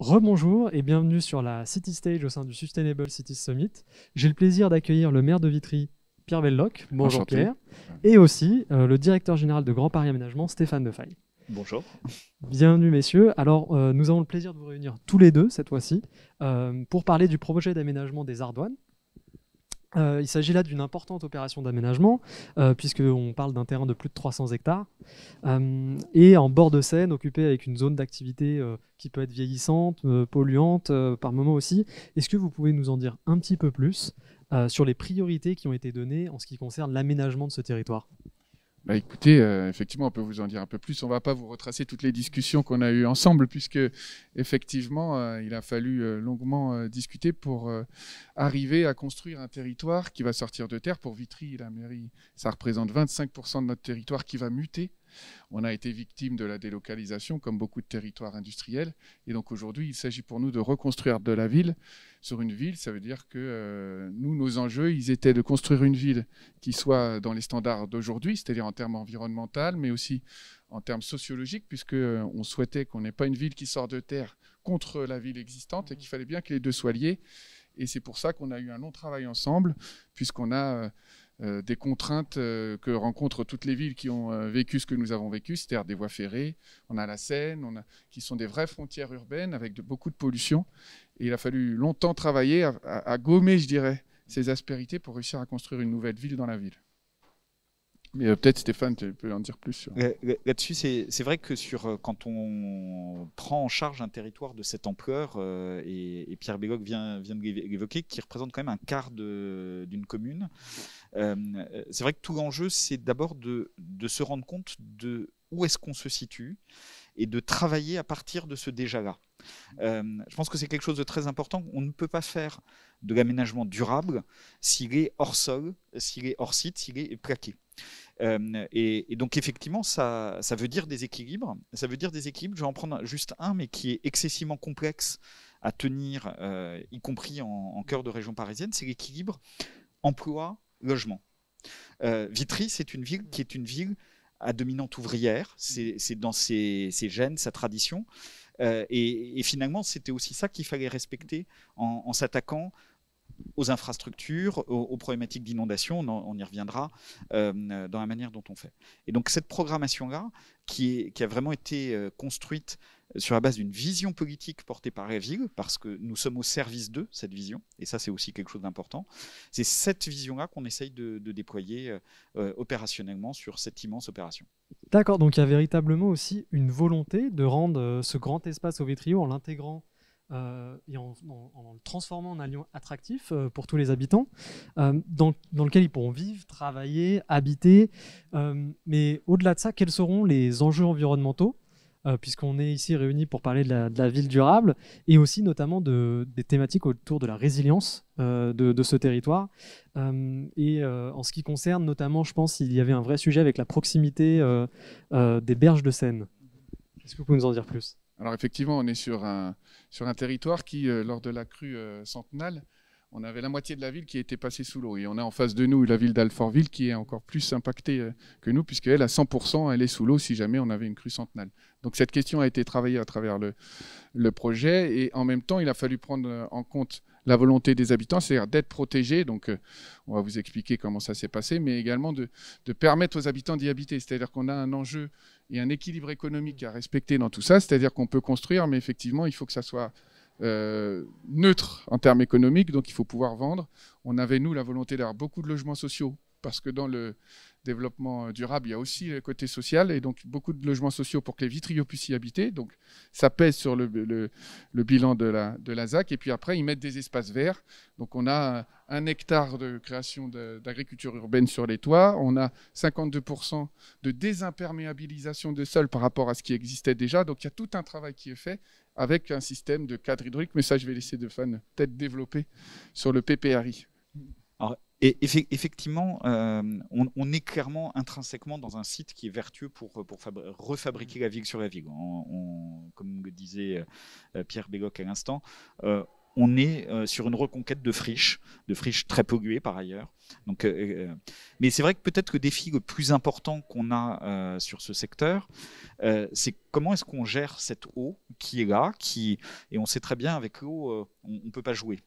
Rebonjour et bienvenue sur la City Stage au sein du Sustainable Cities Summit. J'ai le plaisir d'accueillir le maire de Vitry, Pierre Belloc. Bonjour Pierre. Et aussi euh, le directeur général de Grand Paris Aménagement, Stéphane Defaille. Bonjour. Bienvenue messieurs. Alors euh, nous avons le plaisir de vous réunir tous les deux cette fois-ci euh, pour parler du projet d'aménagement des Ardoines euh, il s'agit là d'une importante opération d'aménagement, euh, puisqu'on parle d'un terrain de plus de 300 hectares, euh, et en bord de Seine, occupé avec une zone d'activité qui peut être vieillissante, polluante, par moments aussi. Est-ce que vous pouvez nous en dire un petit peu plus sur les priorités qui ont été données en ce qui concerne l'aménagement de ce territoire bah, écoutez, euh, effectivement, on peut vous en dire un peu plus. On ne va pas vous retracer toutes les discussions qu'on a eues ensemble, puisque effectivement, euh, il a fallu euh, longuement discuter pour arriver à construire un territoire qui va sortir de terre. Pour Vitry, la mairie, ça représente 25% de notre territoire qui va muter on a été victime de la délocalisation, comme beaucoup de territoires industriels. Et donc aujourd'hui, il s'agit pour nous de reconstruire de la ville sur une ville. Ça veut dire que euh, nous, nos enjeux, ils étaient de construire une ville qui soit dans les standards d'aujourd'hui, c'est-à-dire en termes environnementaux, mais aussi en termes sociologiques, puisqu'on euh, souhaitait qu'on n'ait pas une ville qui sort de terre contre la ville existante et mmh. qu'il fallait bien que les deux soient liés. Et c'est pour ça qu'on a eu un long travail ensemble, puisqu'on a... Euh, euh, des contraintes euh, que rencontrent toutes les villes qui ont euh, vécu ce que nous avons vécu, c'est-à-dire des voies ferrées, on a la Seine, qui sont des vraies frontières urbaines avec beaucoup de pollution. Et il a fallu longtemps travailler à, à gommer, je dirais, ces aspérités pour réussir à construire une nouvelle ville dans la ville. Mais euh, peut-être Stéphane, tu peux en dire plus. Là-dessus, c'est vrai que sur, euh, quand on prend en charge un territoire de cette ampleur, euh, et, Pierre Bégoc vient, vient de l'évoquer, qui représente quand même un quart d'une commune, c'est vrai que tout l'enjeu, c'est d'abord de, se rendre compte de où est-ce qu'on se situe et de travailler à partir de ce déjà-là. je pense que c'est quelque chose de très important. On ne peut pas faire de l'aménagement durable s'il est hors sol, s'il est hors site, s'il est plaqué. Euh, et, donc effectivement, ça, veut dire des équilibres. Ça veut dire des équilibres. Je vais en prendre juste un, mais qui est excessivement complexe à tenir, euh, y compris en, en, cœur de région parisienne, c'est l'équilibre emploi-logement. Euh, Vitry, c'est une ville qui est une ville à dominante ouvrière, c'est dans ses, gènes, sa tradition. et, finalement, c'était aussi ça qu'il fallait respecter en, en s'attaquant aux infrastructures, aux, problématiques d'inondation, on, y reviendra, euh, dans la manière dont on fait. Et donc cette programmation-là, qui, qui, a vraiment été euh, construite sur la base d'une vision politique portée par la parce que nous sommes au service de cette vision, et ça c'est aussi quelque chose d'important. C'est cette vision-là qu'on essaye de, déployer euh, opérationnellement sur cette immense opération. D'accord, donc il y a véritablement aussi une volonté de rendre ce grand espace au Vétrio en l'intégrant euh, et en, le transformant en un lieu attractif euh, pour tous les habitants, euh, dans, lequel ils pourront vivre, travailler, habiter. mais au-delà de ça, quels seront les enjeux environnementaux puisqu'on est ici réunis pour parler de la, ville durable et aussi notamment de, des thématiques autour de la résilience de, de, ce territoire. et en ce qui concerne notamment, je pense, il y avait un vrai sujet avec la proximité des berges de Seine. Est-ce que vous pouvez nous en dire plus alors effectivement, on est sur un, sur un territoire qui, euh, lors de la crue euh, centenale, on avait la moitié de la ville qui était passée sous l'eau. Et on a en face de nous la ville d'Alfortville qui est encore plus impactée euh, que nous, puisqu'elle, à 100%, elle est sous l'eau si jamais on avait une crue centenale. Donc cette question a été travaillée à travers le, le projet. Et en même temps, il a fallu prendre en compte la volonté des habitants, c'est-à-dire d'être protégés. Donc, euh, on va vous expliquer comment ça s'est passé, mais également de, permettre aux habitants d'y habiter. C'est-à-dire qu'on a un enjeu et un équilibre économique à respecter dans tout ça. C'est-à-dire qu'on peut construire, mais effectivement, il faut que ça soit euh, neutre en termes économiques, donc il faut pouvoir vendre. On avait, nous, la volonté d'avoir beaucoup de logements sociaux, parce que dans le, développement euh, durable, il y a aussi le côté social et donc beaucoup de logements sociaux pour que les vitriaux puissent y habiter. Donc ça pèse sur le, le, bilan de la, de la ZAC. Et puis après, ils mettent des espaces verts. Donc on a un hectare de création d'agriculture urbaine sur les toits. On a 52% de désimperméabilisation de sol par rapport à ce qui existait déjà. Donc il y a tout un travail qui est fait avec un système de cadre hydraulique. Mais ça, je vais laisser Defan peut-être développer sur le PPRI. Alors, et effectivement, euh, on, est clairement intrinsèquement dans un site qui est vertueux pour, pour refabriquer la ville sur la ville. comme le disait euh, Pierre Bégoc à l'instant, euh, on est euh, sur une reconquête de friches, de friches très polluées par ailleurs. Donc, euh, euh, mais c'est vrai que peut-être que le défi le plus important qu'on a sur ce secteur, c'est comment est-ce qu'on gère cette eau qui est là, qui et on sait très bien avec l'eau, on, ne peut pas jouer.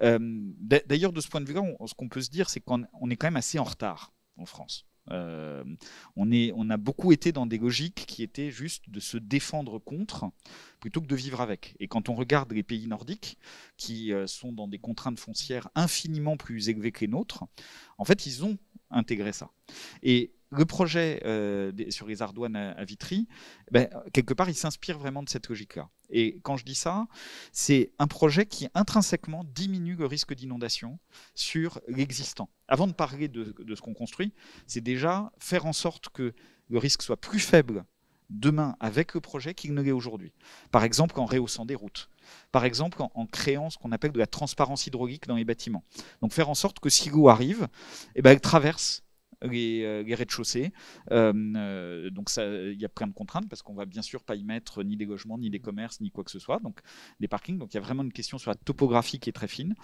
D'ailleurs, de ce point de vue-là, ce qu'on peut se dire, c'est qu'on est quand même assez en retard en France. Euh, on, est, on a beaucoup été dans des logiques qui étaient juste de se défendre contre plutôt que de vivre avec. Et quand on regarde les pays nordiques, qui euh, sont dans des contraintes foncières infiniment plus élevées que les nôtres, en fait, ils ont intégré ça. Et le projet euh, sur les ardoines à, Vitry, ben, quelque part, il s'inspire vraiment de cette logique-là. Et quand je dis ça, c'est un projet qui intrinsèquement diminue le risque d'inondation sur l'existant. Avant de parler de, ce qu'on construit, c'est déjà faire en sorte que le risque soit plus faible demain avec le projet qu'il ne l'est aujourd'hui. Par exemple, en rehaussant des routes. Par exemple, en, créant ce qu'on appelle de la transparence hydraulique dans les bâtiments. Donc faire en sorte que si l'eau arrive, eh ben, elle traverse euh, les, rez-de-chaussée. Euh, euh, donc il y a plein de contraintes parce qu'on va bien sûr pas y mettre ni des logements, ni des commerces, ni quoi que ce soit, donc des parkings. Donc il y a vraiment une question sur la topographie qui est très fine.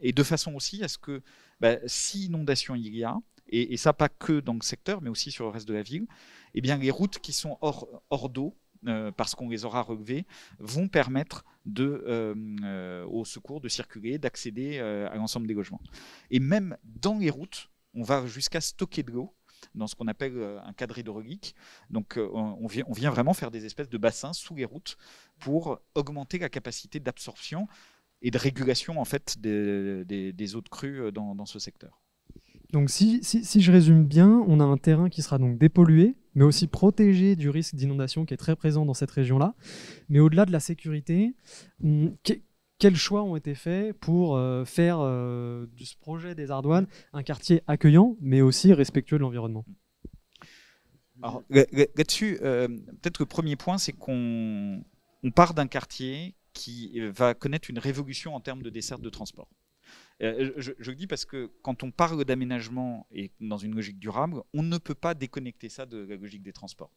et de façon aussi à ce que bah, si inondation il y a, et, ça pas que dans le secteur, mais aussi sur le reste de la ville, eh bien les routes qui sont hors, hors d'eau, parce qu'on les aura relevées vont permettre de, au secours de circuler, d'accéder à l'ensemble des logements. Et même dans les routes, on va jusqu'à stocker de l'eau dans ce qu'on appelle euh, un cadre hydraulique. Donc euh, on vient, vraiment faire des espèces de bassins sous les routes pour augmenter la capacité d'absorption et de régulation en fait des, eaux de crue euh, dans, ce secteur. Donc si, si je résume bien, on a un terrain qui sera donc dépollué, mais aussi protégé du risque d'inondation qui est très présent dans cette région-là. Mais au-delà de la sécurité, hum, quels choix ont été faits pour euh, faire euh, de ce projet des Ardoines un quartier accueillant, mais aussi respectueux de l'environnement Alors là-dessus, euh, peut-être le premier point, c'est qu'on part d'un quartier qui va connaître une révolution en termes de desserte de transport. Je, le dis parce que quand on parle d'aménagement et dans une logique durable, on ne peut pas déconnecter ça de la logique des transports.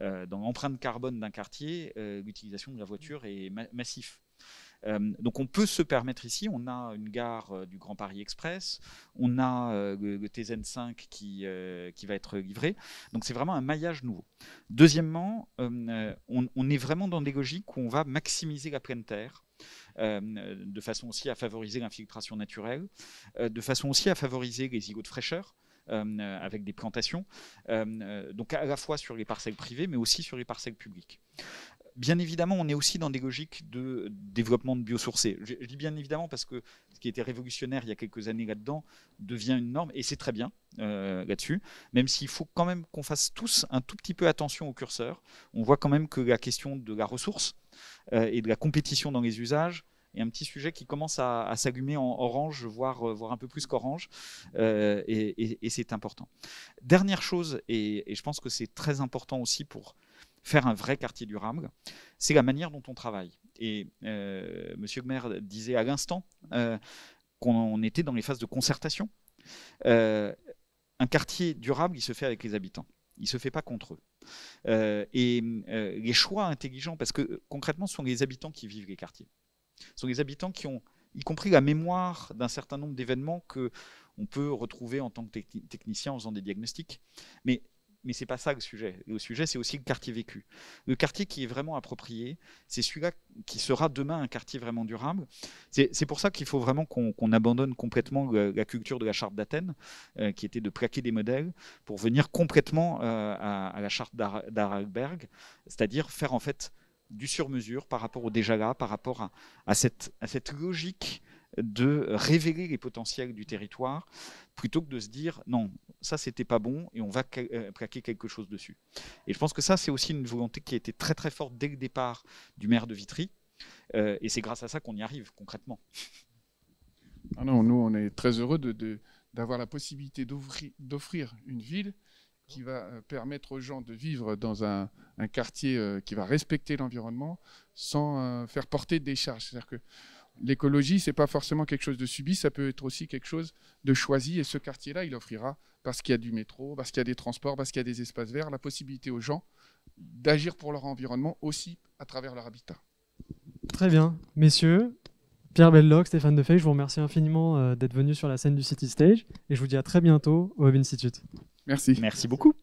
dans l'empreinte carbone d'un quartier, l'utilisation de la voiture est massive. massif euh, donc on peut se permettre ici, on a une gare euh, du Grand Paris Express, on a le, TZN 5 qui, va être livré. Donc c'est vraiment un maillage nouveau. Deuxièmement, euh, on, est vraiment dans des logiques où on va maximiser la pleine terre. de façon aussi à favoriser l'infiltration naturelle, de façon aussi à favoriser les îlots de fraîcheur. avec des plantations, donc à la fois sur les parcelles privées, mais aussi sur les parcelles publiques bien évidemment, on est aussi dans des logiques de développement de biosourcés. Je, dis bien évidemment parce que ce qui était révolutionnaire il y a quelques années là-dedans devient une norme, et c'est très bien euh, là-dessus, même s'il faut quand même qu'on fasse tous un tout petit peu attention au curseur. On voit quand même que la question de la ressource euh, et de la compétition dans les usages, est un petit sujet qui commence à, à s'allumer en orange, voire, euh, un peu plus qu'orange, et, c'est important. Dernière chose, et, je pense que c'est très important aussi pour faire un vrai quartier durable, c'est la manière dont on travaille. Et euh, monsieur le Gmer disait à l'instant euh, qu'on était dans les phases de concertation. Euh, un quartier durable, il se fait avec les habitants. Il ne se fait pas contre eux. et les choix intelligents, parce que concrètement, ce sont les habitants qui vivent les quartiers. Ce sont les habitants qui ont, y compris la mémoire d'un certain nombre d'événements que on peut retrouver en tant que technicien en faisant des diagnostics. Mais mais c'est pas ça le sujet. Le sujet, c'est aussi le quartier vécu. Le quartier qui est vraiment approprié, c'est celui-là qui sera demain un quartier vraiment durable. C'est pour ça qu'il faut vraiment qu'on abandonne complètement euh, la, culture de la charte d'Athènes, euh, qui était de plaquer des modèles, pour venir complètement euh, à, la charte d'Arlberg, c'est-à-dire faire en fait du sur-mesure par rapport au déjà-là, par rapport cette, à cette logique de révéler les potentiels du territoire plutôt que de se dire non, ça c'était pas bon et on va euh, plaquer quelque chose dessus. Et je pense que ça c'est aussi une volonté qui a été très très forte dès le départ du maire de Vitry euh, et c'est grâce à ça qu'on y arrive concrètement. Ah non, nous on est très heureux d'avoir la possibilité d'offrir une ville qui va euh, permettre aux gens de vivre dans un, un quartier qui va respecter l'environnement sans faire porter des charges. C'est-à-dire que l'écologie, c'est pas forcément quelque chose de subi, ça peut être aussi quelque chose de choisi. Et ce quartier-là, il offrira, parce qu'il y a du métro, parce qu'il y a des transports, parce qu'il y a des espaces verts, la possibilité aux gens d'agir pour leur environnement aussi à travers leur habitat. Très bien. Messieurs, Pierre Belloc, Stéphane Defay, je vous remercie infiniment euh, d'être venus sur la scène du City Stage et je vous dis à très bientôt au Web Institute. Merci. Merci beaucoup.